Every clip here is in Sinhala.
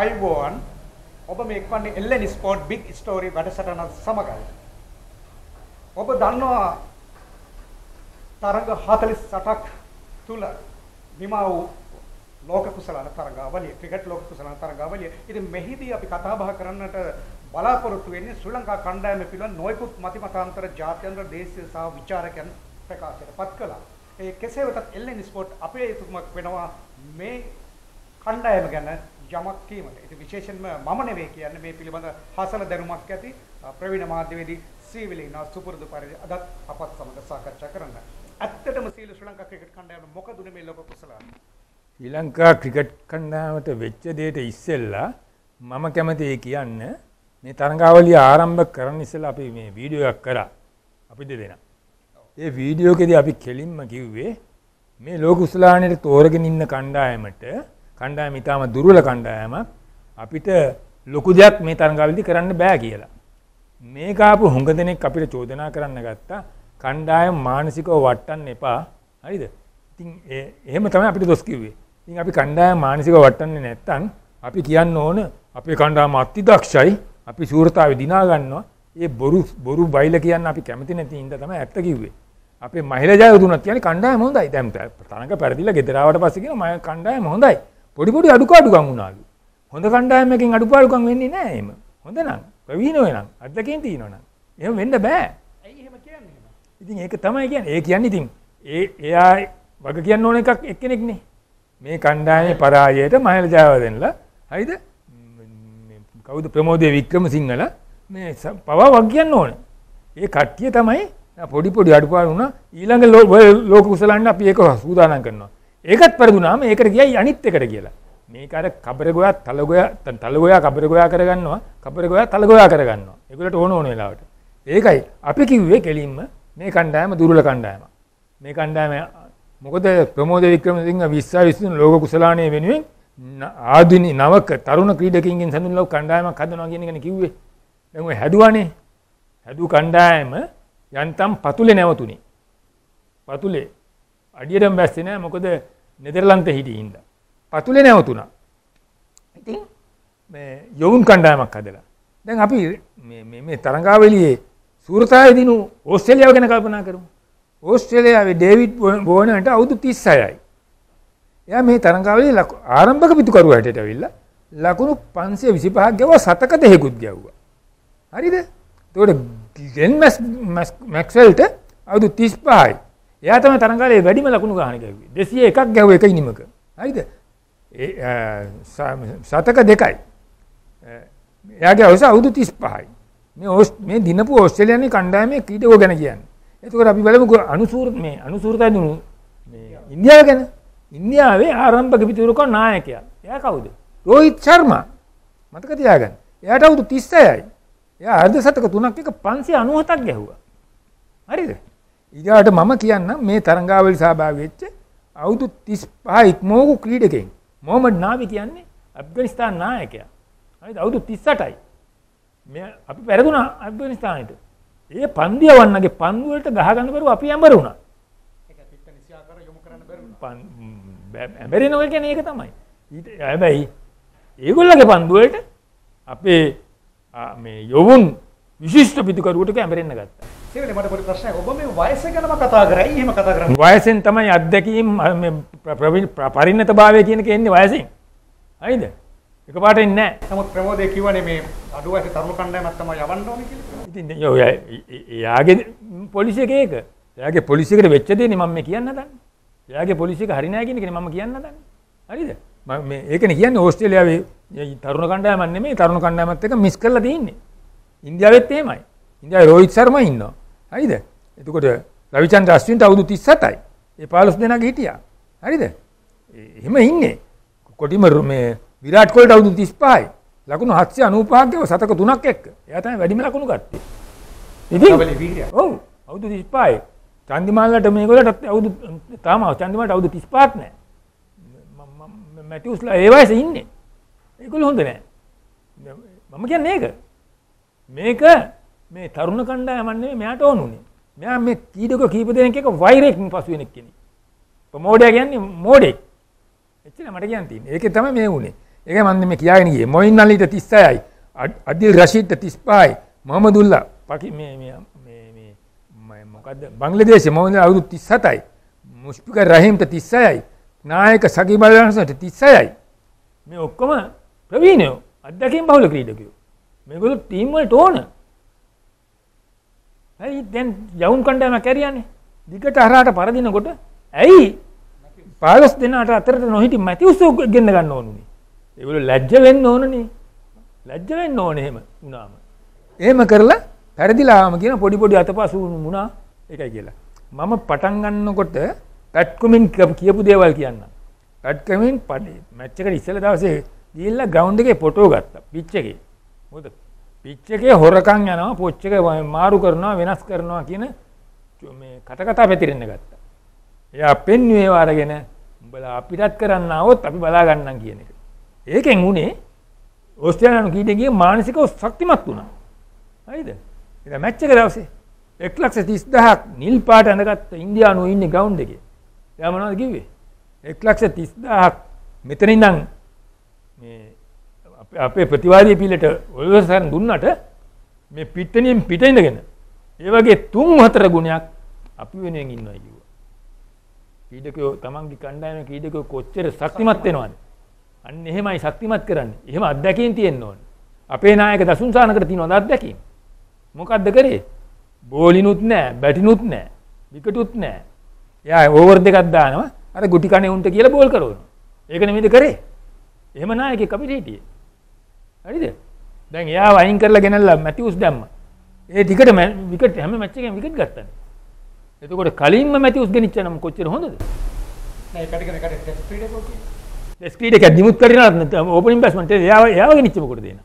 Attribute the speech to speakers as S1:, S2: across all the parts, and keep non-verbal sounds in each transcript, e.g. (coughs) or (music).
S1: අයිබෝන් ඔබ මේ එක්වන්නේ එල්ලෙන් ස්පෝට් බිග් ස්ටෝරි වැඩසටහන සමගයි. ඔබ දන්නවා තරඟ 48ක් තුල නිමා වූ ලෝක කුසලාන තරඟාවලිය ක්‍රිකට් ලෝක කුසලාන තරඟාවලිය. ඉතින් මෙහිදී අපි කතා බහ කරන්නට බලාපොරොත්තු වෙන්නේ ශ්‍රී ලංකා කණ්ඩායම පිළිබඳ නොයෙකුත් මතිමතාන්තර ජාත්‍යන්තර දේශීය සහ විචාරකයන් ප්‍රකාශයට පත් කළා. ඒ කෙසේ වෙතත් එල්ලෙන් ස්පෝට් අපේ යුතුකමක් වෙනවා මේ කණ්ඩායම ගැන යමක් කීමට. ඉතින් විශේෂයෙන්ම මම නෙවෙයි කියන්නේ මේ පිළිබඳ හසල දැනුමක් ඇති ප්‍රවීණ මාධ්‍යවේදී සීවිලිනා සුපුරුදු පරිදි අදත් අපත් සමග සාකච්ඡා කරන්න. ඇත්තටම සීල ශ්‍රී ලංකා ක්‍රිකට් කණ්ඩායම මොකදුනේ මේ ලෝක කුසලාන?
S2: ශ්‍රී ලංකා ක්‍රිකට් කණ්ඩායමට වෙච්ච දෙයට ඉස්සෙල්ලා මම කැමතියි කියන්න මේ තරඟාවලිය ආරම්භ කරන්න ඉස්සෙල්ලා අපි මේ වීඩියෝ එකක් කරා. අපි දෙදෙනා. ඒ වීඩියෝ එකේදී අපි කෙලින්ම කිව්වේ මේ ලෝක උස්ලාණයට තෝරගෙන ඉන්න කණ්ඩායමට කණ්ඩායම ඉතාම දුර්වල කණ්ඩායමක් අපිට ලොකු දෙයක් මේ තරඟාවේදී කරන්න බෑ කියලා. මේක ආපු හුඟ දෙනෙක් අපිට චෝදනා කරන්න ගත්තා කණ්ඩායම මානසිකව වටන්න එපා. හරිද? ඉතින් එහෙම තමයි අපිට දොස් කිව්වේ. ඉතින් අපි කණ්ඩායම මානසිකව වටන්නේ නැත්තම් අපි කියන්න ඕන අපේ කණ්ඩායම අතිදක්ෂයි. අපි සූරතාවේ දිනා ගන්නවා. ඒ බොරු බොරු බයිල කියන්න අපි කැමති නැති ඉඳ තමයි ඇත්ත කිව්වේ. අපේ මහිලා ජයතුණත් කියන්නේ කණ්ඩායම හොඳයි. දැන් තරඟ පෙරදිලා ගෙදර ආවට පස්සේ කියන මම කණ්ඩායම හොඳයි. පොඩිපොඩි අඩුකාඩුකම් වුණාලු හොඳ කණ්ඩායමකින් අඩුපාඩුකම් වෙන්නේ නෑ එම හොඳ නම් ප්‍රවීණෝය නම් අත්දකින් තියෙනවනම් එහෙම වෙන්න බෑ ඉතින් ඒක තමයි කියන්නේ ඒ කියන්නේ ඉතින් ඒ එයා වග කියන්න ඕන එකක් එක්කෙනෙක්නේ මේ කණ්ඩායමේ පරාජයට මහලජාව දෙන්නලා හරිද කවුද ප්‍රමෝදය වික්‍රම සිංහල මේ පවා වග කියන්න ඕන ඒ කට්ටිය තමයි පොඩි පොඩි අඩුපාඩු වුණා ඊළඟ ලෝක කුසලන්න අපි ඒක සූදානම් කරනවා ඒකත් පෙරදුනාම ඒකට ගියයි අනිත් එකට කියලා. මේක අර කබරගොයා තලගොයා තලගොයා කබරගොයා කරගන්නවා කබරගොයා තලගොයා කරගන්නවා. ඒගොල්ලන්ට ඕන ඕන වෙලාවට. ඒකයි අපි කිව්වේ කෙලින්ම මේ කණ්ඩායම දුර්වල කණ්ඩායම. මේ කණ්ඩායම මොකද ප්‍රමෝද වික්‍රමසිංහ 20 23 ලෝක කුසලාණයේ වෙනුවෙන් ආධුනික නවක තරුණ ක්‍රීඩකයින්ගෙන් සඳුන්ලව කණ්ඩායමක් හදනවා කියන එකනේ කිව්වේ. දැන් ඔය හැදුවානේ. හැදු කණ්ඩායම යන්තම් පතුලේ නැවතුනේ. පතුලේ අඩියටම බැස්සේ නැහැ මොකද නෙදරලන්තේ හිටියේ ඉඳ. පතුලේ නැවතුණා. ඉතින් මේ යොවුන් කණ්ඩායමක් හදලා. දැන් අපි මේ මේ මේ තරංගාවලියේ සූරතායේ දිනු ඕස්ට්‍රේලියාව ගැන කල්පනා කරමු. ඕස්ට්‍රේලියාවේ ඩේවිඩ් බෝනන්ට අවුරුදු 36යි. එයා මේ තරංගාවලියේ ආරම්භක පිටුකරු හැටියට ඇවිල්ලා ලකුණු 525ක් ගැවුවා සතක දෙකකුත් ගැව්වා. හරිද? එතකොට ගෙන් මැක්ස්වෙල්ට අවුරුදු 35යි. එයා තමයි තරංගාලේ වැඩිම ලකුණු ගාන ගැව්වේ 201ක් ගැව්ව එක ඉනිමක හරිද සතක දෙකයි එයාගේ අවස අවුරුදු 35යි මේ මේ දිනපු ඕස්ට්‍රේලියානු කණ්ඩායමේ ක්‍රීඩකෝ ගැන කියන්නේ එතකොට අපි බලමු අනුසූර මේ අනුසූරතා දිනු මේ ඉන්දියාව ගැන ඉන්දියාවේ ආරම්භක පිටුරුකෝ නායකයා එයා කවුද රෝහිත් ශර්මා මතක තියාගන්න එයාට අවුරුදු 36යි එයා අර්ධ සතක තුනක් එක 597ක් ගැහුවා හරිද ඊගාට මම කියන්නම් මේ තරඟාවලිය සහභාගී වෙච්ච අවුරුදු 35 ඉක්මවපු ක්‍රීඩකෙන් මොහමඩ් නාවි කියන්නේ ඇෆ්ගනිස්තාන් නායකයා. හරිද? අවුරුදු 38යි. මේ අපි පෙරදුනා ඇෆ්ගනිස්තානෙට. ඒ පන්දිය වන්නගේ පන්දු වලට ගහගන්න බැරුව අපි ඇඹර වුණා. ඒක පිට නිසියාකාර යොමු කරන්න බැරුණා. ඇඹරිනෝ කියන්නේ ඒක තමයි. හැබැයි ඒගොල්ලගේ පන්දු වලට අපේ මේ යොවුන් විශිෂ්ට පිටුකරුවට කැඹරෙන්න ගත්තා.
S1: ඒ වෙලේ මට පොඩි ප්‍රශ්නයක් ඔබ මේ වයස ගැනම කතා කරයි එහෙම කතා
S2: කරන්නේ වයසෙන් තමයි අත්දැකීම් මේ පරිණතභාවය කියන එක එන්නේ වයසෙන් හරිද එකපාරට
S1: එන්නේ නැහැ නමුත් ප්‍රමෝදේ කිව්වනේ මේ අඩු වයසේ තරුණ කණ්ඩායමක් තමයි යවන්න ඕනේ කියලා ඉතින් ඔය යාගේ
S2: පොලිසිය එක ඒක එයාගේ පොලිසි එකට වෙච්ච දේනේ මම මේ කියන්න හදන්නේ. එයාගේ පොලිසි එක හරි නැහැ කියන එකනේ මම කියන්න හදන්නේ. හරිද? මම මේ ඒකනේ කියන්නේ ඕස්ට්‍රේලියාවේ තරුණ කණ්ඩායමක් නෙමෙයි තරුණ කණ්ඩායමත් එක මිස් කරලා තියෙන්නේ. ඉන්දියාවෙත් එහෙමයි. ඉන්දියාවේ රෝහිත් ශර්මා ඉන්නවා. හරිද එතකොට රවිචන්ද්‍ර අස්වින්ට අවුරුදු 37යි ඒ 15 දෙනාගේ හිටියා හරිද එහෙම ඉන්නේ කොටිම මේ විරාට් කොහලට අවුරුදු 35යි ලකුණු 795ක්ව සතක 3ක් එක්ක එයා තමයි වැඩිම ලකුණු ගත්තේ ඉතින් ඔව් අවුරුදු 35යි චන්දිමාල්ලට මේගොල්ලන්ට අවුරුදු තාම චන්දිමාල්ලට අවුරුදු 35ක් නෑ මැටිවුස්ලා ඒ වයසේ ඉන්නේ ඒගොල්ලෝ හොඳ නෑ මම කියන්නේ ඒක මේක මේ තරුණ කණ්ඩායමන්නේ මෙයාට ඕනුනේ. මෙයා මේ කීඩක කීප දෙනෙක් එක වෛරයෙන් පසු වෙන කෙනෙක්. ප්‍රමෝඩයා කියන්නේ මෝඩෙක්. එච්චර මට කියන්න තියෙන්නේ. ඒකේ තමයි මේ උනේ. ඒකයි මම මේ කියාගෙන ගියේ. මොයින් අලිට 36යි. අදිල් රෂීද්ට 35යි. මොහමදුල්ලා පකි මේ මේ මේ මේ මොකද්ද බංග්ලාදේශේ මොහමදුල්ලා අවුරුදු 37යි. මුෂ්පික රහීම්ට 36යි. නායක සගීබ අල්ලාහ්සන්ට 36යි. මේ ඔක්කොම ප්‍රවීණයෝ. අත්දැකීම් බහුල ක්‍රීඩකයෝ. මේගොල්ලෝ ටීම් වලට ඕනේ. ඇයි දැන් යවුම් කණ්ඩෑම කැරියන්නේ දිගට හරහට පරදිනකොට ඇයි පාලස් දෙනාට අතරට නොහිටි මැතිවසෝ ගෙන්න ගන්න ඕනුනේ ඒවල ලැජ්ජ වෙන්න ඕනනේ ලැජ්ජ වෙන්න ඕන එහෙම වුණාම එහෙම කරලා පැරදිලාම කියන පොඩි පොඩි අතපසු වුණා එකයි කියලා මම පටන් ගන්නකොට පැට්කුමින් කියපු දේවල් කියන්න පැට්කමින් පඩේ මැච්චකට ඉස්සල දවසේ ගිහිල්ලා ග්‍රවුන්ඩ් එකේ ෆොටෝ ගත්තා පිච් එකේ මොකද පිච් එකේ හොරකම් යනවා පොච් එක මාරු කරනවා වෙනස් කරනවා කියන මේ කටකතා පැතිරෙන්න ගත්තා. එයා පෙන්වුවේ වාරගෙන උඹලා අපිටත් කරන්න આવොත් අපි බලා ගන්නම් කියන එක. ඒකෙන් උනේ ඕස්ට්‍රේලියානු කීඩේ ගියේ මානසිකව ශක්තිමත් වුණා. හරිද? ඒක මැච් එක දවසේ 130000ක් නිල් පාට අඳගත්ත ඉන්දියානුවෝ ඉන්නේ ගවුන්ඩ් එකේ. එයා මොනවද කිව්වේ? 130000ක් මෙතනින් නම් අපේ ප්‍රතිවාදී පිලට ඔල්වසන් දුන්නට මේ පිත්තනියෙන් පිට ඉඳගෙන ඒ වගේ තුන් හතර ගුණයක් අපි වෙනුවෙන් ඉන්නවා කිව්වා. කීඩකයෝ තමන්ගේ කණ්ඩායම කීඩකයෝ කොච්චර ශක්තිමත් වෙනවද? අන්න එහෙමයි ශක්තිමත් කරන්නේ. එහෙම අත්දැකීම් තියෙන්න ඕන. අපේ නායක දසුන්සානකට තියෙනවද අත්දැකීම්? මොකද්ද කරේ? බෝලිනුත් නෑ, බැටිනුත් නෑ, විකටුත් නෑ. එයා ඕවර් දෙකක් දානවා. අර ගුටි කණේ උන්ට කියලා බෝල් කරවනවා. ඒක නෙමෙයිද කරේ? එහෙම නායකෙක් අපිට හිටියේ. හරිද දැන් එයා වයින් කරලා ගෙනල්ලා මැතිවස් දැම්ම ඒ ටිකටම විකට හැම මැච් එකෙන් විකට් ගත්තා එතකොට කලින්ම මැතිවස් ගෙනිච්ච නම් කොච්චර හොඳද නෑ කට කට කට ටෙස්ට් ස්පීඩ් එක ඕකේ ටෙස්ට් ස්පීඩ් එක දිමුත් කරලා ඕපනින් බැස්මන්ට එයා එයාව ගෙනිච්ච මොකටද දෙන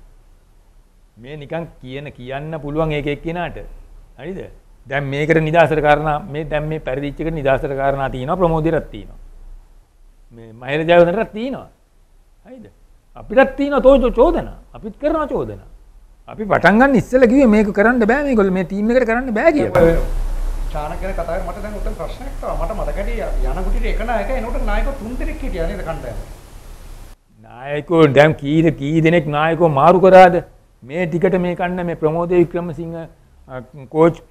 S2: මේ නිකන් කියන කියන්න පුළුවන් ඒක එක්කිනාට හරිද දැන් මේකට නිදාසර කාරණා මේ දැන් මේ පරිදිච්ච එකට නිදාසර කාරණා තියෙනවා ප්‍රමෝදයටත් තියෙනවා මේ මහේර ජයවර්ධනටත් තියෙනවා හරිද අපිටත් තියෙන තෝජ චෝදන අපිත් කරන චෝදන අපි පටන්ගන්න ඉස්සල කිව මේක කරන්න බෑ මේ කොල මේ තීම එකට කරන්න බෑ කිය
S1: චානකර කතා මට දැන් උත්තර ප්‍රශ්නයක් තව මට මතකයි යනකුටිට එක නායකය එනකොට නායක තුන් දෙනෙක් හිටියා නේද කණ්ඩායම
S2: නායකෝ දැම් කීද කී දෙනෙක් නායකෝ මාරු කරාද මේ ටිකට මේ කන්න මේ ප්‍රමෝදය වික්‍රමසිංහ කෝච්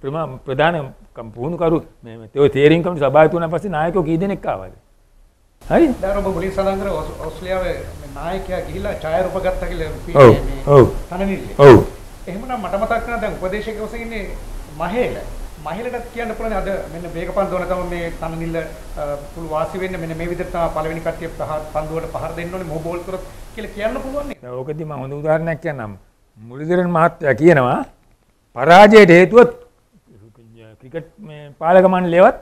S2: ප්‍රම ප්‍රධාන කම්පූුණුකරු තව තේරින්කම සභාතුන පස නායකෝ කී දෙනෙක් කාවද
S1: හරි දර බොලි සඳන්ගර ඔස්ලයාාව නායකයා ගිහිලා ඡායාරූපගත්තා කියලා ඔව් ඔව් තනවිල්ලේ ඔව් එහෙමනම් මට මතක් වෙනවා දැන් උපදේශක වශයෙන් ඉන්නේ මහේල මහේලටත් කියන්න පුළුවන් අද මෙන්න මේක පන්දුවන තමයි මේ තනනිල්ල පුළු වාසි වෙන්න මෙන්න මේ විදිහට තමයි පළවෙනි කට්ටිය පහර පන්දුවට පහර දෙන්න ඕනේ මොහ බෝල් කරොත් කියලා කියන්න පුළුවන්
S2: නේ. ඕකදී මම හොඳ උදාහරණයක් කියන්නම්. මුලිදරන් මහත්තයා කියනවා පරාජයට හේතුව ක්‍රිකට් මේ පාලක මණ්ඩලයවත්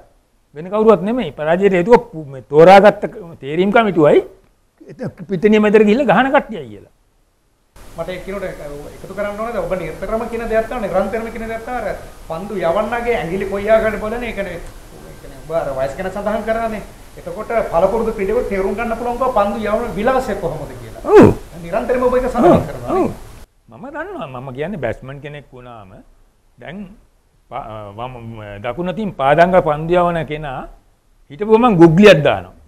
S2: වෙන කවුරුවත් නෙමෙයි පරාජයට හේතුව තෝරාගත්ත තේරීම් කමිටුවයි පිතනිය මැදට ගිහිල්ලා ගහන කට්ටියයි කියලා.
S1: මට ඒක කිනුට එකතු කරන්න ඕනද ඔබ නිර්තරම කියන දෙයක් තමයි නිරන්තරම කියන දෙයක් තමයි පන්දු යවන්නගේ ඇඟිලි කොයියා ගන්න බලන එකනේ ඒකනේ ඔබ අර වයස් ගැන සඳහන් කරන්නේ එතකොට පළපුරුදු පිළිව තේරුම් ගන්න පුළුවන් ඔබ පන්දු යවන විලාසය කොහොමද කියලා. ඔව් නිරන්තරම ඔබ ඒක සඳහන් කරනවා. ඔව්
S2: මම දන්නවා මම කියන්නේ බැට්ස්මන් කෙනෙක් වුණාම දැන් වම දකුණතින් පාදංග පන්දියවන කෙනා හිටපුවම ගුග්ලියක් දානවා.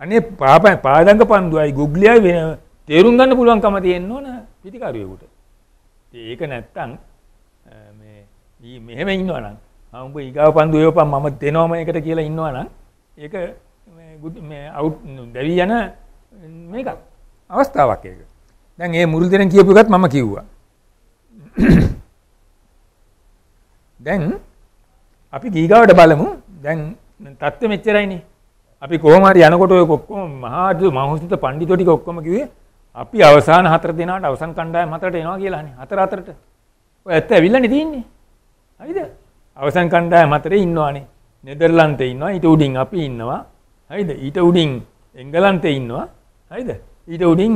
S2: අනේ පාප පාදංග පන්දුවයි ගුග්ලියයි වෙන තේරුම් ගන්න පුළුවන්කම තියෙන්න ඕන පිටිකරුවෙකුට. ඒක නැත්තම් මේ ඊ මෙහෙම ඉන්නවා නම් ආ උඹ ඊගාව පන්දු එවපන් මම දෙනවම එකට කියලා ඉන්නවා නම් ඒක මේ අවුට් දැවි යන මේකක් අවස්ථාවක් ඒක. දැන් මේ මුල් දෙනෙන් කියපු එකත් මම කිව්වා. (coughs) දැන් අපි ගීගාවට බලමු. දැන් තත්ත්වෙ මෙච්චරයිනේ. අපි කොහොම හරි යනකොට ඔය ඔක්කොම මහා මහෞෂධ පඬිතුටෝ ටික ඔක්කොම කිව්වේ අපි අවසාන හතර දෙනාට අවසන් කණ්ඩායම හතරට එනවා කියලානේ. හතර හතරට. ඔය ඇත්ත ඇවිල්ලානේ තියෙන්නේ. හරිද? අවසන් කණ්ඩායම හතරේ ඉන්නවානේ. නෙදර්ලන්තේ ඉන්නවා. ඊට උඩින් අපි ඉන්නවා. හරිද? ඊට උඩින් එංගලන්තේ ඉන්නවා. හරිද? ඊට උඩින්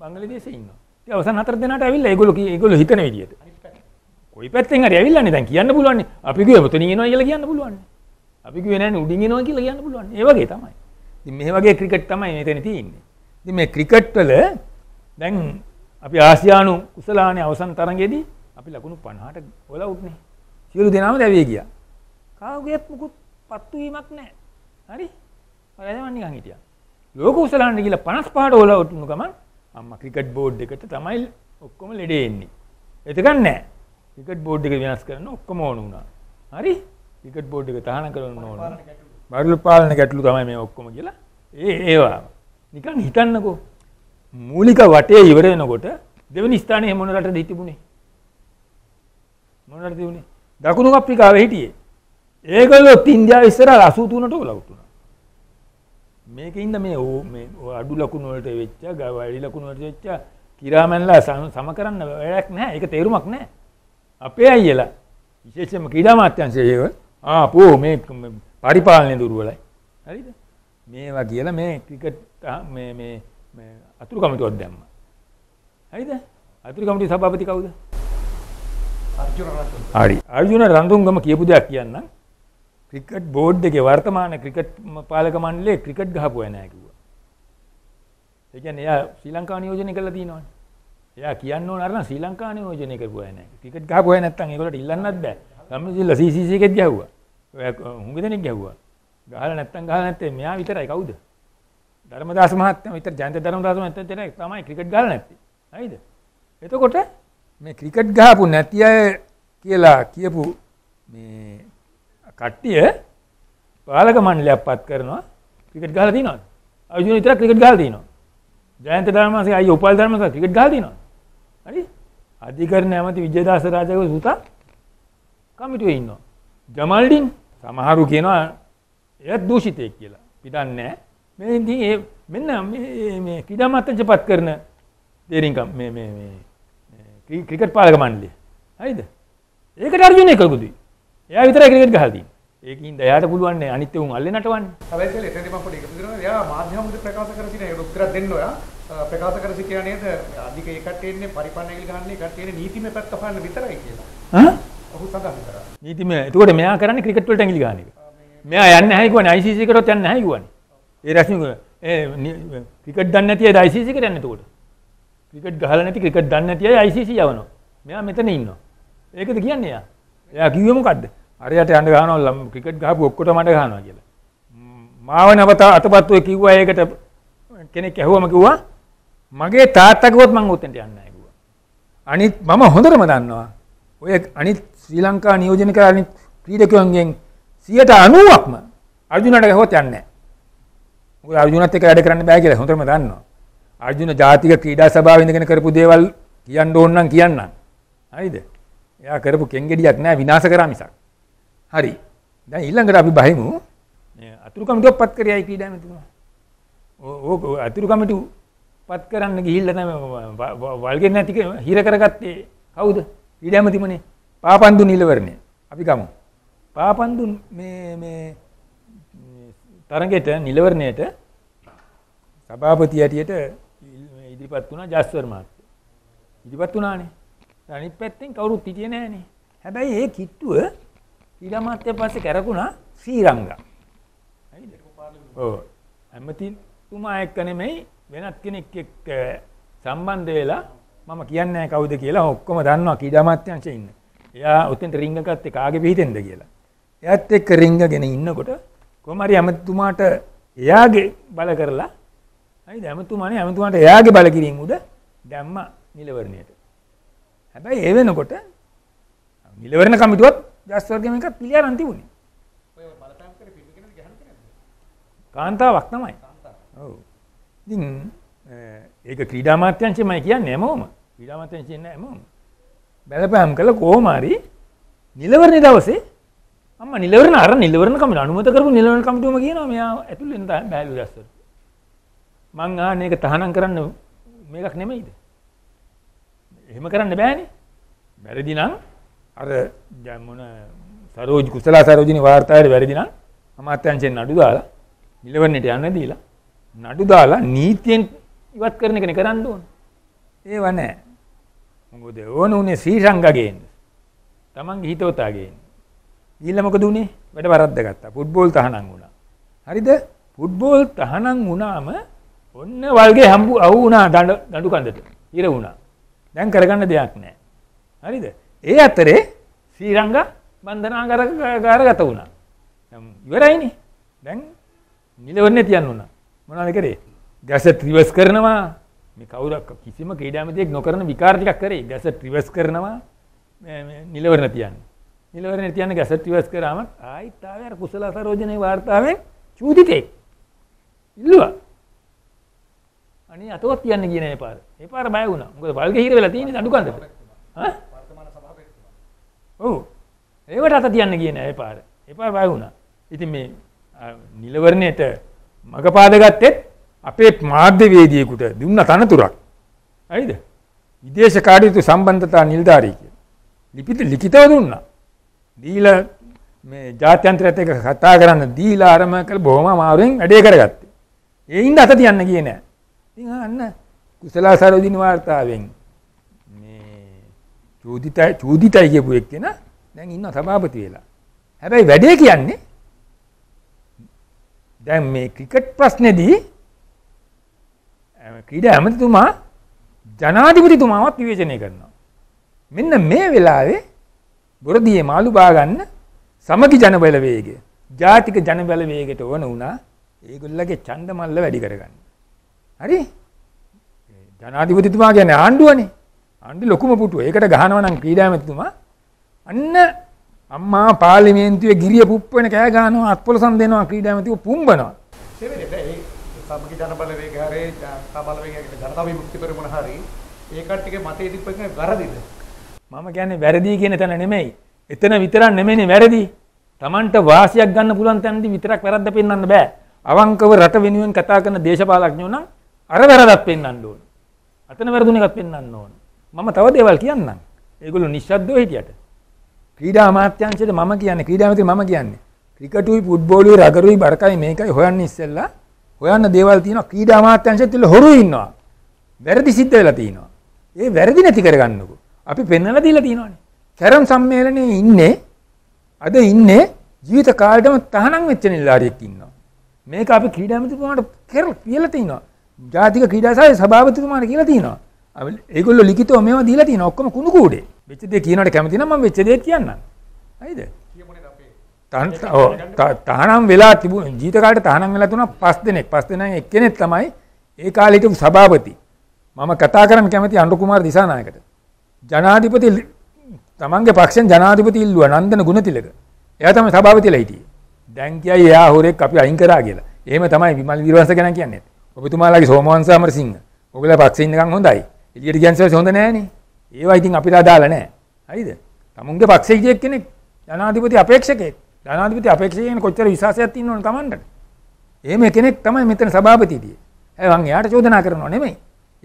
S2: බංගලදේශේ ඉන්නවා. ඉතින් අවසන් හතර දෙනාට ඇවිල්ලා ඒගොල්ලෝ ඒගොල්ලෝ හිතන විදිහට. කොයි පැත්තෙන් හරි ඇවිල්ලානේ දැන් කියන්න පුළුවන්. අපි ගියේ මෙතනින් එනවා කියලා කියන්න පුළුවන්. අපි වෙන උඩිගෙනවා කියලා කියන්න පුළුවන් ඒවගේ තමයි ති මේ වගේ ක්‍රිකට් තමයි මෙතන තියන්නේ ති මේ ක්‍රිකට්වල දැන් අපි ආසියානු කුසලානය අවසන් තරගෙදී අපි ලකුණු පණහට ගොල උත්නේ සියලු දෙනාම දැවේ ගිය කාවගේත් මුකුත් පත්තුවීමක් නෑ හරි රජමන්නේ හිටිය ලෝක උසලාන්න කියලා පනස් පහට ඔොල ඔටුණු ගමන් අම්ම ක්‍රිකට් බෝඩ් එකට තමයි ඔක්කොම ලෙඩෙන්නේ එතකන්න නෑ ක්‍රිකට් බෝඩ් එක වෙනස් කරන ඔක්කොම ඕනුනා හරි විකට බෝඩ් එක තහන කරන්න ඕන බරලු පාලන ගැටලු තමයි මේ ඔක්කොම කියලා ඒ ඒවා නිකන් හිතන්නකෝ මූලික වටේ ඉවර වෙනකොට දෙවනි ස්ථානයේ මොන රටද හිටිබුනේ මොන රටද තිබුණේ දකුණු අප්‍රිකාවේ හිටියේ ඒගොල්ලොත් ඉන්දියාව ඉස්සරහට 83ට ඔලවුට උනා මේකින්ද මේ ඕ මේ අඩු ලකුණු වලට වෙච්ච වැඩි ලකුණු වලට වෙච්ච කිරාමැන්ලා සම කරන්න වැඩක් නැහැ ඒක තේරුමක් නැහැ අපේ අයියලා විශේෂයෙන්ම ක්‍රීඩා මාත්‍යංශයේව ආපෝ මේ පරිපාලනය දුර්වලයි හරිද මේවා කියලා මේ ක්‍රිකට් මේ මේ මේ අතුරු කමිටුවක් දැම්ම හරිද අතුරු කමිටුවේ සභාපති කවුද හරි අර්ජුන රන්දුංගම කියපු දෙයක් කියන්නම් ක්‍රිකට් බෝඩ් එකේ වර්තමාන ක්‍රිකට් පාලක මණ්ඩලයේ ක්‍රිකට් ගහපු අය නැහැ කිව්වා ඒ කියන්නේ එයා ශ්‍රී ලංකාව නියෝජනය කරලා තියෙනවනේ එයා කියන්න ඕන අර ශ්‍රී ලංකාව නියෝජනය කරපු අය නැහැ ක්‍රිකට් ගහපු අය නැත්තම් ඒගොල්ලන්ට ඉල්ලන්නත් බෑ සම්මසිල්ල CCC එකෙත් ගැහුවා. හුඟ දෙනෙක් ගැහුවා. ගහලා නැත්තම් ගහලා නැත්තේ මෙයා විතරයි කවුද? ධර්මදාස මහත්මයා විතර ජයන්ත ධර්මදාස මහත්මයා විතරයි තමයි ක්‍රිකට් ගහලා නැත්තේ. හරිද? එතකොට මේ ක්‍රිකට් ගහපු නැති අය කියලා කියපු මේ කට්ටිය පාලක මණ්ඩලයක් පත් කරනවා ක්‍රිකට් ගහලා තිනවද? අවිජුන විතර ක්‍රිකට් ගහලා තිනවද? ජයන්ත ධර්මදාසගේ අයියෝ උපල් ධර්මදාස ක්‍රිකට් ගහලා තිනවද? හරි? අධිකරණ ඇමති විජයදාස රාජගේ පුතා කමිටුවේ ඉන්නවා. ජමල්ඩින් සමහරු කියනවා එයත් දූෂිතයෙක් කියලා. පිටන්නේ මේ ඉතින් ඒ මෙන්න මේ මේ ක්‍රීඩා මත්තජපත් කරන තේරින්කම් මේ මේ මේ ක්‍රිකට් පාලක මණ්ඩලය. හරිද? ඒකට අර්ජුනය එකකුදුයි. එයා විතරයි ක්‍රිකට් ගහලා තියෙන්නේ. ඒකින් දයාට පුළුවන් අනිත් උන් අල්ලේ නටවන්නේ.
S1: හැබැයි කියලා එතනදී මම පොඩි එකතු කරනවා. එයා මාධ්‍ය මුද ප්‍රකාශ කර තියෙන ඒක උත්තර දෙන්න ඔයා. ප්‍රකාශ කර සිටියා නේද? අධික ඒ කට්ටිය ඉන්නේ පරිපන්නයකින් ගහන්නේ කට්ටිය ඉන්නේ නීතිමය පැත්ත හොයන්න විතරයි කියලා. ඈ? ඔහු සඳහන් කරා.
S2: නීතිමය. එතකොට මෙයා කරන්නේ ක්‍රිකට් වලට ඇඟිලි ගන්න එක. මෙයා යන්නේ නැහැ කිව්වනේ ICC එකටවත් යන්නේ නැහැ කිව්වනේ. ඒ රැස්මික ඒ ක්‍රිකට් දන්නේ නැති අය ICC එකට යන්නේ එතකොට. ක්‍රිකට් ගහලා නැති ක්‍රිකට් දන්නේ නැති අය ICC යවනවා. මෙයා මෙතන ඉන්නවා. ඒකද කියන්නේ එයා. එයා කිව්වේ මොකද්ද? අරයට යන්න ගහනවා ක්‍රිකට් ගහපු ඔක්කොටම අඬ ගහනවා කියලා. මාව නවත අතපත් ඔය කිව්වා ඒකට කෙනෙක් ඇහුවම කිව්වා මගේ තාත්තා කිව්වොත් මම උතෙන්ට යන්නේ නැහැ කිව්වා. අනිත් මම හොඳටම දන්නවා. ඔය අනිත් ශ්‍රී ලංකා නියෝජන කර අනිත් ක්‍රීඩකයන්ගෙන් සියට අනුවක්ම අර්ජුනට ගැහොත් යන්නේ නැහැ. අර්ජුනත් එක්ක වැඩ කරන්න බෑ කියලා හොඳටම දන්නවා. අර්ජුන ජාතික ක්‍රීඩා සභාව ඉඳගෙන කරපු දේවල් කියන්න ඕන නම් කියන්න. හරිද? එයා කරපු කෙන්ගෙඩියක් නෑ විනාශ කරා මිසක්. හරි. දැන් ඊළඟට අපි බහිමු අතුරු කමිටුවක් පත් කරයයි ක්‍රීඩා මැතිතුමා. ඕක අතුරු කමිටුව පත් කරන්න ගිහිල්ලා තමයි වල්ගෙන් නැති හිර කරගත්තේ කවුද? ක්‍රීඩා මැතිතුමනේ. පාපන්දු නිලවරණය. අපි ගමු. පාපන්දු මේ මේ තරඟයට නිලවරණයට සභාපති ඇටියට ඉදිරිපත් වුණා ජස්වර් මහත්තයා. ඉදිරිපත් වුණානේ. අනිත් පැත්තෙන් කවුරුත් හිටියේ නෑනේ. හැබැයි ඒ කිට්ටුව ඊළා මහත්තයා පස්සේ කරකුණා ශ්‍රීරංගා. හරිද? ඔව්. ඇමතිතුමා එක්ක නෙමෙයි වෙනත් කෙනෙක් එක්ක සම්බන්ධ වෙලා මම කියන්නේ කවුද කියලා ඔක්කොම දන්නවා කීඩා මාත්‍යංශයේ ඉන්න. එයා ඔතෙන්ට රිංගකත් එකාගේ පිහිතෙන්ද කියලා. එයත් එක්ක රිංගගෙන ඉන්නකොට කොමරි ඇමතුමාට එයාගේ බල කරලා ඇයි ඇමතුමාන ඇමතුමාට එයාගේ බලකිරින් උද දැම්ම නිලවරණයට. හැබැයි ඒ වෙනකොට නිලවරණ කමිටුවත් ජස්වර්ගම එකත් පිළියරන් තිබුණේ. කාන්තාවක් තමයි. ඔව්. ඉතින් ඒක ක්‍රීඩා මාත්‍යංශයමයි කියන්නේ හැමෝම. ක්‍රීඩා මාත්‍යංශය නෑ හැමෝම. බැලපෑම් කළ කෝමාරි නිලවරණ දවසේ අම නිලවරණ අර නිලවරණ කමිට අනුමත කරපු නිලවරණ කමිටුවම කියනවා මෙයා ඇතුළේ ඉන්න බෑලු රැස්වල මං ආන එක තහනම් කරන්න මේකක් නෙමෙයිද එහෙම කරන්න බෑනේ වැරදි නම් අර මොන සරෝජ් කුසල සරෝජිනී වාර්තාවේ වැරදි නම් අමාත්‍යංශයෙන් නඩු දාලා නිලවන්නට යන්න දීලා නඩු දාලා නීතියෙන් ඉවත් කරන එකනේ කරන්න ඕන ඒව නැහැ මොකද ඕන උනේ ශ්‍රී සංගගෙන් තමන්ගේ හිතෝතාගෙන් ගිහිල්ලා මොකද උනේ වැඩ වරද්ද ගත්තා ෆුට්බෝල් තහනම් වුණා හරිද ෆුට්බෝල් තහනම් වුණාම ඔන්න වල්ගේ හම්බු අවු වුණා දඬු කඳට ඉර වුණා දැන් කරගන්න දෙයක් නැහැ හරිද ඒ අතරේ ශ්‍රී රංග බන්ධනාගාරගත වුණා ඉවරයිනේ දැන් නිලවන්නේ තියන්න වුණා මොනවද කරේ ගැසට් රිවර්ස් කරනවා මේ කවුරක් කිසිම ක්‍රීඩාමතියෙක් නොකරන විකාර්තිකක් කරේ ගැස ට්‍රිවස් කරනවා නිලවරන තියන් නිලවරන තියන්න ගැස ට්‍රිවස් කරම ආයිතාවර කුසල අසරෝජනය වාර්තාවෙන් චූතිතෙක් ඉල්ලවා අනි අතවත් තියන්න කියන පාර ඒ පාර බය වුණ ගොද බල්ග හිර වෙලා තියෙන අඩුකන්ද ඔහු ඒවට අත තියන්න කියන ඒ පාර එපා බය වුණා ඉතින් මේ නිලවරණයට මඟ පාදගත්තෙත් අපේ මාධ්‍යවේදියෙකුට දුන්න තනතුරක්. හරිද? විදේශ කාර්යතු සම්බන්ධතා නිලධාරී කියලා. ලිපිත ලිඛිතව දුන්නා. දීලා මේ ජාත්‍යන්තරයත් එක්ක කතා කරන්න දීලා ආරම කළ බොහොම අමාරුවෙන් වැඩේ කරගත්තේ. ඒ ඉන්න අත තියන්න ගියේ නෑ. ඉතින් අන්න කුසලාසරෝධින වාර්තාවෙන් මේ චෝදිතයි චෝදිතයි කියපු එක්කෙනා දැන් ඉන්න සභාපති වෙලා. හැබැයි වැඩේ කියන්නේ දැන් මේ ක්‍රිකට් ප්‍රශ්නේදී ක්‍රීඩා ඇමතිතුමා ජනාධිපතිතුමාවත් විවේචනය කරනවා. මෙන්න මේ වෙලාවේ බොරදියේ මාළු බාගන්න සමගි ජනබලවේගය ජාතික ජනබලවේගයට ඕන වුණා ඒගොල්ලගේ ඡන්ද මල්ල වැඩි කරගන්න. හරි? ජනාධිපතිතුමා කියන්නේ ආණ්ඩුවනේ. ආණ්ඩු ලොකුම පුටුව. ඒකට ගහනවා නම් ක්‍රීඩා ඇමතිතුමා අන්න අම්මා පාර්ලිමේන්තුවේ ගිරිය පුප්පන කෑ ගහනවා අත්පොලසම් දෙනවා ක්‍රීඩා ඇමතිව පුම්බනවා.
S1: සමගි ජන බලවේග හරේ ජනතා බලවේග කියන ජනතා විමුක්ති පෙරමුණ හරි ඒ කට්ටියගේ මතය ඉදිරිපත් වැරදිද
S2: මම කියන්නේ වැරදි කියන තැන නෙමෙයි එතන විතරක් නෙමෙයිනේ වැරදි Tamanට වාසියක් ගන්න පුළුවන් තැනදී විතරක් වැරද්ද පෙන්වන්න බෑ අවංකව රට වෙනුවෙන් කතා කරන දේශපාලඥයෝ නම් අර වැරද්දක් පෙන්වන්න ඕන අතන වැරදුන එකක් පෙන්වන්න ඕන මම තව දේවල් කියන්නම් ඒගොල්ලෝ නිශ්ශබ්දව හිටියට ක්‍රීඩා අමාත්‍යංශයේ මම කියන්නේ ක්‍රීඩාමති මම කියන්නේ ක්‍රිකටුයි ෆුට්බෝලුයි රගරුයි බරකයි මේකයි හොයන්නේ ඉස්සෙල්ලා හොයන්න දේවල් තියෙනවා ක්‍රීඩා අමාත්‍යාංශයත් ඉල්ල හොරු ඉන්නවා. වැරදි සිද්ධ වෙලා තියෙනවා. ඒ වැරදි නැති කරගන්නකෝ. අපි පෙන්වලා දීලා තියෙනවානේ. කැරම් සම්මේලනයේ ඉන්නේ අද ඉන්නේ ජීවිත කාලෙටම තහනම් වෙච්ච නිලධාරියෙක් ඉන්නවා. මේක අපි ක්‍රීඩා ඇමතිතුමාට කියලා තිනවා. ජාතික ක්‍රීඩා සභාවේ සභාපතිතුමාට කියලා තිනවා. ඒගොල්ලෝ ලිඛිතව මේවා දීලා තිනවා. ඔක්කොම කුණු කූඩේ. වෙච්ච දේ කියනකොට කැමති නම් මම වෙච්ච දේ කියන්නම්. හරිද? තහනම් වෙලා තිබු ජීත කාලේ තහනම් වෙලා තුණා පස් දෙනෙක් පස් දෙනෙන් එක්කෙනෙක් තමයි ඒ කාලේ හිටපු සභාපති මම කතා කරන්න කැමති අනුර කුමාර දිසානායකට ජනාධිපති තමන්ගේ පක්ෂෙන් ජනාධිපති ඉල්ලුවා නන්දන ගුණතිලක එයා තමයි සභාපතිලා හිටියේ දැන් කියයි එයා හොරෙක් අපි අයින් කරා කියලා එහෙම තමයි විමල් විරවංශ ගැන කියන්නේ ඔබතුමාලාගේ සෝමවංශ අමරසිංහ ඔයගොල්ලෝ පක්ෂේ ඉන්නකම් හොඳයි එළියට ගියන් සල්ස් හොඳ නෑනේ ඒවා ඉතින් අපිට අදාළ නෑ හරිද තමුන්ගේ පක්ෂයේ කෙනෙක් ජනාධිපති අපේක්ෂකෙක් ජනාධිපති අපේක්ෂකයන් කොච්චර විශ්වාසයක් තියෙනවද Tamanට? එහෙම කෙනෙක් තමයි මෙතන සභාපතිදී. ඒ වන් එයාට චෝදනා කරනවා නෙමෙයි.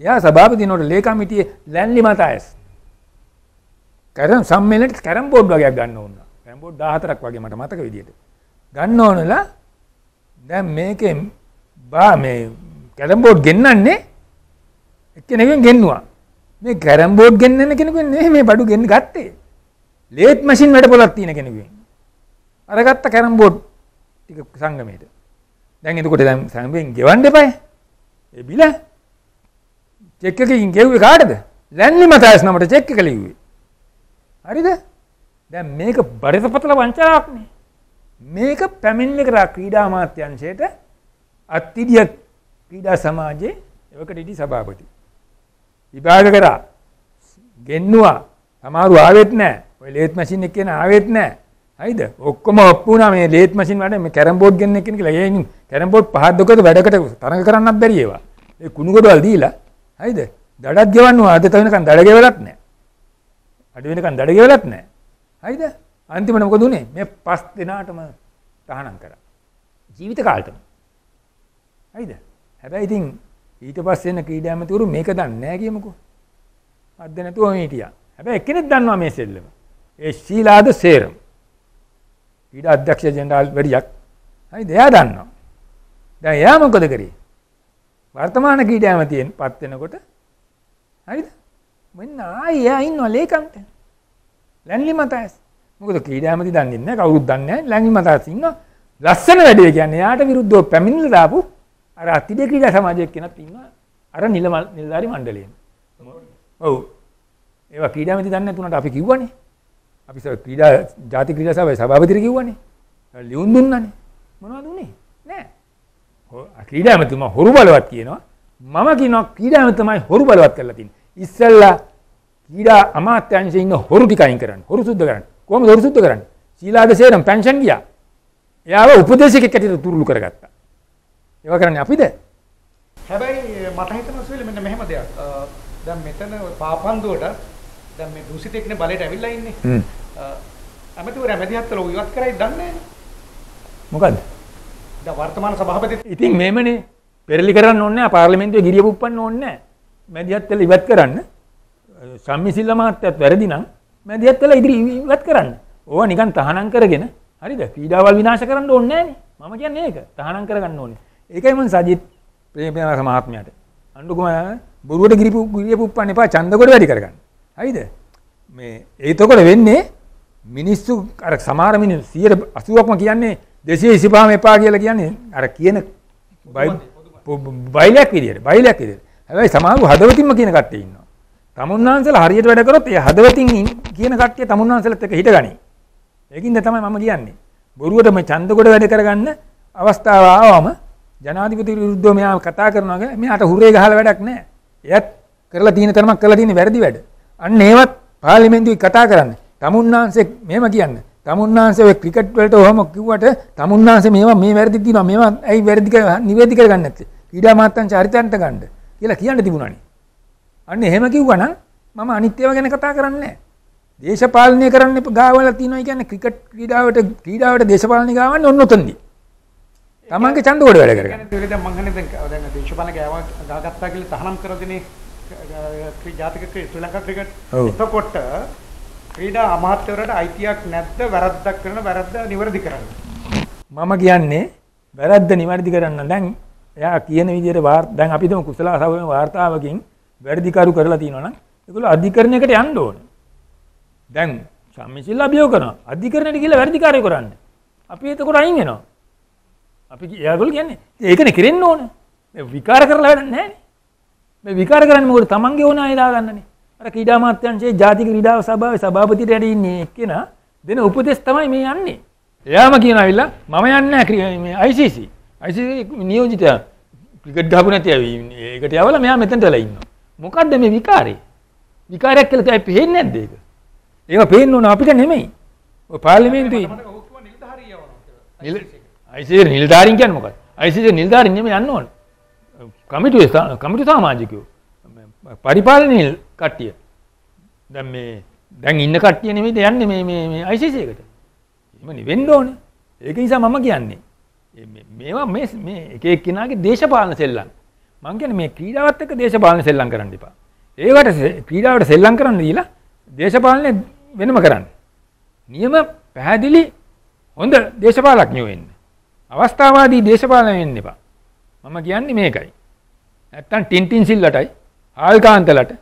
S2: එයා සභාපතිනෝට ලේ කමිටියේ ලැන්ලි මතායස්. කරම් සම්මේලනයේ කැරම් බෝඩ් වගේක් ගන්න ඕන. කැරම් බෝඩ් 14ක් වගේ මට මතක විදියට. ගන්න ඕනලා දැන් මේකෙන් බා මේ කැරම් බෝඩ් ගෙන්නන්නේ එක්කෙනෙකුෙන් ගෙන්නුවා. මේ කැරම් බෝඩ් ගෙන්නන කෙනෙකුෙන් නෙමෙයි මේ බඩු ගෙන්න ගත්තේ. ලේත් මැෂින් වැඩ පොලක් තියෙන කෙනෙකුෙන්. අරගත්ත කැරම් බෝඩ් ටික සංගමයට. දැන් එතකොට දැන් සංගමෙන් ගෙවන්න එපා. ඒ බිල චෙක් එකකින් ගෙව්වේ කාටද? ලැන්ලි මතයස් නමට චෙක් එක ලිව්වේ. හරිද? දැන් මේක බරිතපතල වංචාවක් නේ. මේක පැමිණිලි කරා ක්‍රීඩා අමාත්‍යංශයට අත්තිඩිය ක්‍රීඩා සමාජයේ එවකට ඉදි සභාපති. විභාග කරා ගෙන්නවා. සමහරු ආවෙත් නැහැ. ඔය ලේත් මැෂින් එකේ න ආවෙත් නැහැ. හයිද ඔක්කොම ඔප්පු වුණා මේ ලේත් මැෂින් වලට මේ කැරම් බෝඩ් ගන්න එකනේ කියලා. ඒ ඉතින් කැරම් බෝඩ් පහක් දුකද වැඩකට තරඟ කරන්නත් බැරි ඒවා. ඒ කුණු ගඩවල් දීලා හයිද? දඩක් ගෙවන්නවා අද තව වෙනකන් දඩ ගෙවලත් නැහැ. අද වෙනකන් දඩ ගෙවලත් නැහැ. හයිද? අන්තිමට මොකද උනේ? මේ පස් දිනාටම තහනම් කරා. ජීවිත කාලෙටම. හයිද? හැබැයි ඉතින් ඊට පස්සේ එන ක්‍රීඩාමැතිවරු මේක දන්නේ නැහැ කියමුකෝ. අද්ද නැතුව මේ හිටියා. හැබැයි එක්කෙනෙක් දන්නවා මේ සෙල්ලම. ඒ ශීලාද සේරම. ඊට අධ්‍යක්ෂ ජෙනරාල් වැඩියක් හරි දෙයා දන්නවා දැන් එයා මොකද කරේ වර්තමාන කීඩෑම තියෙන පත් වෙනකොට හරිද මෙන්න ආයි එයා ඉන්නවා ලේකම්ට ලැන්ලි මතයස් මොකද කීඩෑමති දන්නේ නැහැ කවුරුත් දන්නේ නැහැ ලැන්ලි මතයස් ඉන්නවා ලස්සන වැඩේ කියන්නේ එයාට විරුද්ධව පැමිණිලා දාපු අර අතිදේ ක්‍රීඩා සමාජයක් කෙනත් ඉන්නවා අර නිලමල් නිලධාරි මණ්ඩලයෙන් ඔව් ඒවා කීඩෑමති දන්නේ නැතුණාට අපි කිව්වනේ අපි සර ක්‍රීඩා ජාති ක්‍රීඩා සභාවේ සභාපතිට කිව්වනේ. ලියුම් දුන්නනේ. මොනවද උනේ? නෑ. ක්‍රීඩා ඇමතුමා හොරු බලවත් කියනවා. මම කියනවා ක්‍රීඩා ඇමතුමායි හොරු බලවත් කරලා තින්නේ. ඉස්සෙල්ලා ක්‍රීඩා අමාත්‍යාංශයේ ඉන්න හොරු ටික අයින් කරන්න. හොරු සුද්ධ කරන්න. කොහොමද හොරු සුද්ධ කරන්නේ? සීලාද සේරම පෙන්ෂන් ගියා. එයාව උපදේශකෙක් ඇටියට තුරුළු කරගත්තා. ඒවා කරන්නේ අපිද?
S1: හැබැයි මට හිතෙනවා සුවිල මෙන්න මෙහෙම දෙයක්. දැන් මෙතන පාපන්දුවට දැන් මේ දුසිතෙක්නේ බලයට ඇවිල්ලා ඉන්නේ. හ්ම්. අමතුරු ඇමතිහත්තල ඉවත් කරයි දන්නේ මොකද? දැන් වර්තමාන සභාපති ඉතින්
S2: මේමනේ පෙරලි කරන්න ඕනේ නැහැ පාර්ලිමේන්තුවේ ගිරිය පුප්පන්න ඕනේ නැහැ. මැදිහත්වල ඉවත් කරන්න. සම්මිසිල්ල මහත්තයත් වැරදි නම් මැදිහත්වල ඉදිරි ඉවත් කරන්න. ඕවා නිකන් තහනම් කරගෙන හරිද? පීඩාවල් විනාශ කරන්න ඕනේ නැහැ මම කියන්නේ ඒක. තහනම් කරගන්න ඕනේ. ඒකයි මම සජිත් ප්‍රේමනාර මහත්මයාට අඬුකම බොරුවට ගිරිපු ගිරිය පුප්පන්න එපා ඡන්දකොට වැඩි කරගන්න. හයිද මේ ඒතකොට වෙන්නේ මිනිස්සු අර සමහර මිනිස්සු 80%ක්ම කියන්නේ 225 එපා කියලා කියන්නේ අර කියන බයිලයක් විදියට බයිලයක් විදියට. හැබැයි සමහරු හදවතින්ම කියන කට්ටිය ඉන්නවා. තමුන්නාන්සලා හරියට වැඩ කරොත් ඒ හදවතින් කියන කට්ටිය තමුන්නාන්සලත් එක්ක හිටගනී. ඒකින්ද තමයි මම කියන්නේ. බොරුවට මේ ඡන්ද කොට වැඩ කරගන්න අවස්ථාව ආවම ජනාධිපති විරුද්ධව මෙයා කතා කරනවා කියලා මෙයාට හුරේ ගහලා වැඩක් නැහැ. එයත් කරලා තියෙන තරමක් කරලා තියෙන වැරදි වැඩ. අන්න ඒවත් පාර්ලිමේන්තුවේ කතා කරන්න. තමුන්නාන්සේ මෙහෙම කියන්න. තමුන්නාන්සේ ඔය ක්‍රිකට් වලට ඔහම කිව්වට තමුන්නාන්සේ මේවා මේ වැරදි තියෙනවා මේවා ඇයි වැරදි කියලා නිවේදි කරගන්නේ නැත්තේ. ක්‍රීඩා මාත්‍යංශ චරිතයන්ට ගන්න කියලා කියන්න තිබුණානේ. අන්න ඒහෙම කිව්වනම් මම අනිත් ඒවා ගැන කතා කරන්නේ නැහැ. දේශපාලනය කරන්න ගාවල තියෙනවා කියන්නේ ක්‍රිකට් ක්‍රීඩාවට ක්‍රීඩාවට දේශපාලනය ගාවන්න ඔන්න උතනදී. තමන්ගේ ඡන්ද කොට වැඩ කරගන්න. ඒක
S1: දැන් මං හන්නේ දැන් දැන් දේශපාලන ගාවා ගාගත්තා කියලා තහනම් කරගෙන ජාතික ශ්‍රී ලංකා ක්‍රිකට් එතකොට ක්‍රීඩා අමාත්‍යවරට අයිතියක් නැද්ද වැරද්දක් කරන වැරද්ද නිවැරදි කරන්න
S2: මම කියන්නේ වැරද්ද නිවැරදි කරන්න දැන් එයා කියන විදිහට වාර් දැන් අපි තුමු කුසල අසාවෙන් වார்த்தාවකින් වැරදිකරු කරලා තියෙනවා නම් ඒගොල්ලෝ අධිකරණයකට යන්න ඕනේ දැන් සම්මිසිල්ල අභියෝග කරනවා අධිකරණයට ගිහලා වැරදිකාරය කරන්න අපි එතකොට අයින් වෙනවා අපි ඒගොල්ලෝ කියන්නේ ඒකනේ කරෙන්න ඕනේ විකාර කරලා වැඩක් නැහැ නේ මේ විකාර කරන්නේ මොකද? තමන්ගේ ඕන අය දාගන්නනේ. අර ක්‍රීඩා මාත්‍යංශයේ ජාතික ක්‍රීඩා සභාවේ සභාපතිට ඇට ඉන්නේ එක්කෙනා දෙන උපදෙස් තමයි මේ යන්නේ. එයාම කියනවිලා මම යන්නේ මේ ICC. ICC නියෝජිතයා ක්‍රිකට් ගහපු නැති ඇවි. ඒකට යවලා මෙයා මෙතනට වෙලා ඉන්නවා. මොකද්ද මේ විකාරේ? විකාරයක් කියලා තමයි පේන්නේ නැද්ද ඒක? ඒක පේන්න ඕන අපිට නෙමෙයි. ඔය පාර්ලිමේන්තුවේ ICC නිලධාරීන් කියන්නේ මොකක්ද? ICC නිලධාරීන් නෙමෙයි යන්න ඕනේ. කමිටුවේ කමිටු සාමාජිකයෝ පරිපාලනය කට්ටිය දැන් මේ දැන් ඉන්න කට්ටිය නෙමෙයිද යන්නේ මේ මේ මේ ICC එකට. එහෙම නෙවෙන්න ඕනේ. ඒක නිසා මම කියන්නේ මේවා මේ මේ එක එක්කෙනාගේ දේශපාලන සෙල්ලම්. මම කියන්නේ මේ ක්‍රීඩාවත් එක්ක දේශපාලන සෙල්ලම් කරන්න එපා. ඒවට ක්‍රීඩාවට සෙල්ලම් කරන්න දීලා දේශපාලනය වෙනම කරන්න. නියම පැහැදිලි හොඳ දේශපාලඥයෝ වෙන්න. අවස්ථාවාදී දේශපාලන වෙන්න එපා. මම කියන්නේ මේකයි. නැත්තම් ටින්ටින් සිල්ලටයි ආල්කාන්තලට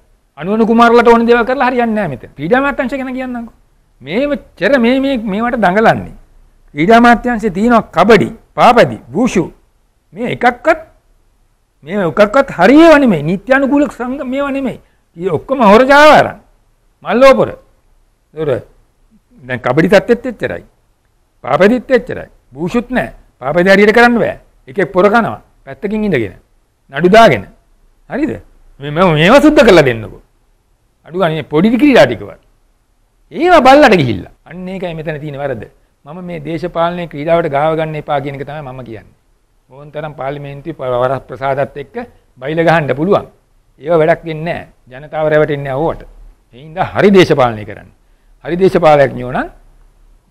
S2: අනුවන කුමාරලට ඕන දේවල් කරලා හරියන්නේ නැහැ මෙතන. පීඩාමාත්‍යංශ ගැන කියන්නම්කෝ. මේ මෙච්චර මේ මේ මේවට දඟලන්නේ. පීඩාමාත්‍යංශේ තියෙනවා කබඩි, පාපදි, වූෂු. මේ එකක්වත් මේ එකක්වත් හරියව නෙමෙයි. නිත්‍යානුකූල සංග මේව නෙමෙයි. ඊ ඔක්කොම හොරජාවාරන්. මල්ලෝපොර. ඒක දැන් කබඩි තත්ත්වෙත් එච්චරයි. පාපදිත් එච්චරයි. භූෂුත් නැහැ. පාපදි හරියට කරන්න බෑ. එකෙක් පොර කනවා. පැත්තකින් ඉඳගෙන. නඩුදාගෙන හරිද මෙම මේව සුද්ධ කරලා දෙන්නකෝ අඩු ගන්න පොඩි ක්‍රීඩා ටිකවත් ඒවා බල්ලට ගිහිල්ලා අන්න ඒකයි මෙතන තියෙන වැරද මම මේ දේශපාලනයේ ක්‍රීඩාවට ගාව ගන්න එපා කියන එක තමයි මම කියන්නේ ඕන් තරම් පාර්ලිමේන්තුවේ වරස් ප්‍රසාදත් එක්ක බයිල ගහන්න පුළුවන් ඒව වැඩක් වෙන්නේ නැහැ ජනතාව රැවටෙන්නේ නැහැ ඕවට ඒ හින්දා හරි දේශපාලනය කරන්න හරි දේශපාලනඥයෝ නම්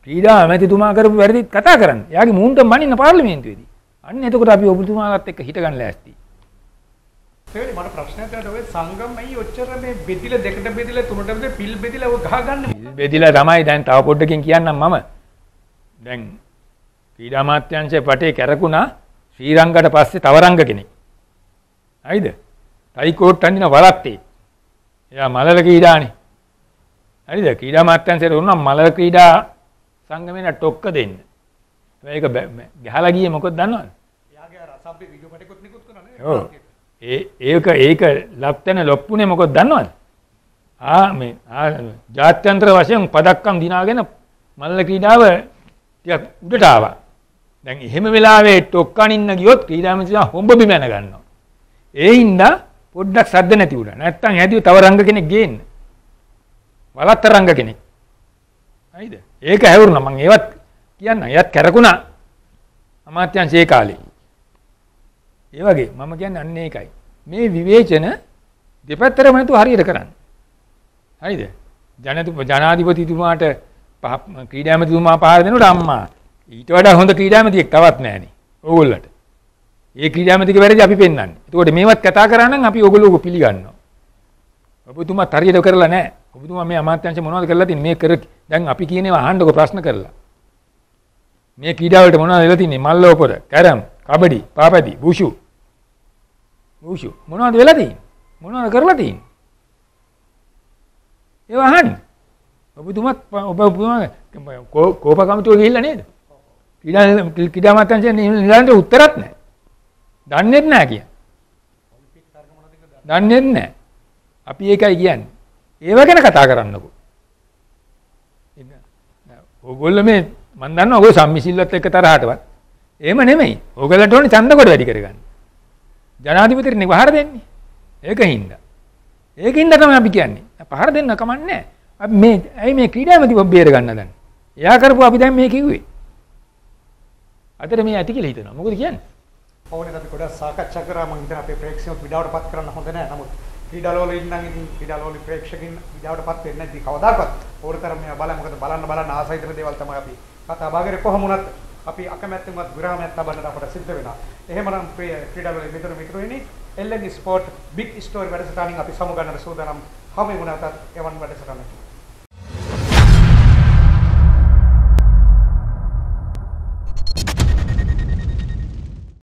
S2: ක්‍රීඩා ඇමතිතුමා කරපු වැරදිත් කතා කරන්න එයාගේ මූන්ට මනින්න පාර්ලිමේන්තුවේදී අන්න එතකොට අපි ඔබතුමාලත් එක්ක හිටගන්න ලෑස්තියි
S1: ඒකනේ මට ප්‍රශ්නයක් තියෙනවා ඔය සංගම් ඇයි ඔච්චර මේ බෙදිලා දෙකට බෙදිලා තුනට බෙදිලා පිල් බෙදිලා ඔය ගහගන්නේ
S2: බෙදිලා තමයි දැන් තව පොඩ්ඩකින් කියන්නම් මම දැන් ක්‍රීඩා මාත්‍යංශයේ පටේ කැරකුණා ශ්‍රී රංගට පස්සේ තව රංග කෙනෙක් හයිද තයිකෝට් අඳින වරත්තේ එයා මලල ක්‍රීඩානේ හරිද ක්‍රීඩා මාත්‍යංශයට උනම් මලල ක්‍රීඩා සංගමේන ටොක්ක දෙන්න මේක ගහලා ගියේ මොකද දන්නවද එයාගේ රසබ්බේ වීඩියෝ මටකුත් නිකුත් කරනවා නේද ඒ ඒක ඒක ලප්තන ලොප්පුනේ මොකද දන්නවද? ආ මේ ආ ජාත්‍යන්තර වශයෙන් පදක්කම් දිනාගෙන මල්ල ක්‍රීඩාව ටිකක් උඩට ආවා. දැන් එහෙම වෙලාවේ ටොක්කනින්න ගියොත් ක්‍රීඩාමිතියා හොම්බ බිම යන ගන්නවා. ඒ හින්දා පොඩ්ඩක් සද්ද නැති වුණා. නැත්තම් හැදිව තව රංග කෙනෙක් ගේන්න. වලත් රංග කෙනෙක්. හයිද? ඒක ඇවුරුණා. මම ඒවත් කියන්න. එයත් කැරකුණා. අමාත්‍යංශ ඒ කාලේ. ඒ වගේ මම කියන්නේ අන්න ඒකයි. මේ විවේචන දෙපැත්තටම නතු හරියට කරන්න. හරිද? ජනතු ජනාධිපතිතුමාට ක්‍රීඩා ඇමතිතුමා පහර දෙනකොට අම්මා ඊට වඩා හොඳ ක්‍රීඩා ඇමතියෙක් තවත් නැහනේ. ඕගොල්ලන්ට. ඒ ක්‍රීඩා ඇමතිගේ වැරදි අපි පෙන්වන්නේ. එතකොට මේවත් කතා කරා නම් අපි ඕගොල්ලෝ පිළිගන්නවා. ඔබතුමා හරියට කරලා නැහැ. ඔබතුමා මේ අමාත්‍යංශ මොනවද කරලා තින්නේ? මේ කර දැන් අපි කියනවා අහන්නකො ප්‍රශ්න කරලා. මේ ක්‍රීඩා වලට මොනවද වෙලා තින්නේ? මල්ලෝපර, කැරම්, කබඩි, පාපැදි, බුෂු මූෂු මොනවද වෙලා තියෙන්නේ? මොනවද කරලා තියෙන්නේ? ඒව අහන්නේ. ඔබතුමත් ඔබ කෝප කමිටුව ගිහිල්ලා නේද? ක්‍රීඩා ක්‍රීඩා මාත්‍යංශයෙන් නිලන්තර උත්තරත් නැහැ. දන්නේත් නැහැ කිය. දන්නේත් නැහැ. අපි ඒකයි කියන්නේ. ඒව ගැන කතා කරන්නකෝ. ඕගොල්ලෝ මේ මම දන්නවා ඔය සම්මිසිල්ලත් එක්ක තරහටවත්. එහෙම නෙමෙයි. ඕගලන්ට ඕනේ ඡන්ද කොට වැඩි කරගන්න. ජනාධිපතිරනේ පහර දෙන්නේ. ඒකින්ද. ඒකින්ද තමයි අපි කියන්නේ. පහර දෙන්න කමන්නේ අපි මේ ඇයි මේ ක්‍රීඩාමති බේර ගන්න දැන්. එයා කරපු අපි දැන් මේ කිව්වේ. අතර මේ ඇති කියලා හිතනවා. මොකද කියන්නේ?
S1: ඕනේ අපි ගොඩක් සාකච්ඡා කරා මම හිතන අපේ ප්‍රේක්ෂකයන් විඩාවටපත් කරන්න හොඳ නැහැ. නමුත් ක්‍රීඩාලෝල ඉන්නම් ඉතින් ක්‍රීඩාලෝල ප්‍රේක්ෂකින් විඩාවටපත් වෙන්නේ නැති කවදාකවත්. ඕනතරම් මේවා බලන්න මොකද බලන්න බලන්න ආසයිතර දේවල් තමයි අපි කතා බාගරේ කොහොම වුණත් අපි අකමැත්තෙන් වත් විරාමයක් ලබන්නට අපට සිද්ධ වෙනවා. එහෙමනම් ක්‍රීඩාවල මිතුරු මිතුරුනි එල්ලෙන් ස්පෝර්ට් බිග් ස්ටෝරි වැඩසටහනින් අපි සමුගන්නට සූදානම්. හැම වුණාටත් එවන් වැඩසටහනක්.